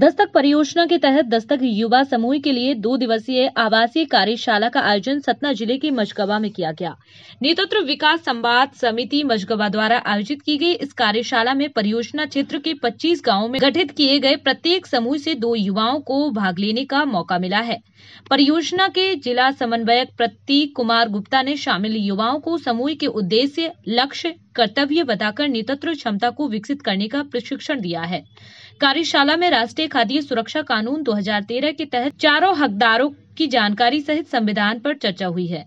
दस्तक परियोजना के तहत दस्तक युवा समूह के लिए दो दिवसीय आवासीय कार्यशाला का आयोजन सतना जिले के मझगवा में किया गया नेतृत्व विकास संवाद समिति मझगवा द्वारा आयोजित की गई इस कार्यशाला में परियोजना क्षेत्र के 25 गांवों में गठित किए गए प्रत्येक समूह से दो युवाओं को भाग लेने का मौका मिला है परियोजना के जिला समन्वयक प्रतीक कुमार गुप्ता ने शामिल युवाओं को समूह के उद्देश्य लक्ष्य कर्तव्य बताकर नेतृत्व क्षमता को विकसित करने का प्रशिक्षण दिया है कार्यशाला में राष्ट्रीय खाद्य सुरक्षा कानून 2013 के तहत चारों हकदारों की जानकारी सहित संविधान पर चर्चा हुई है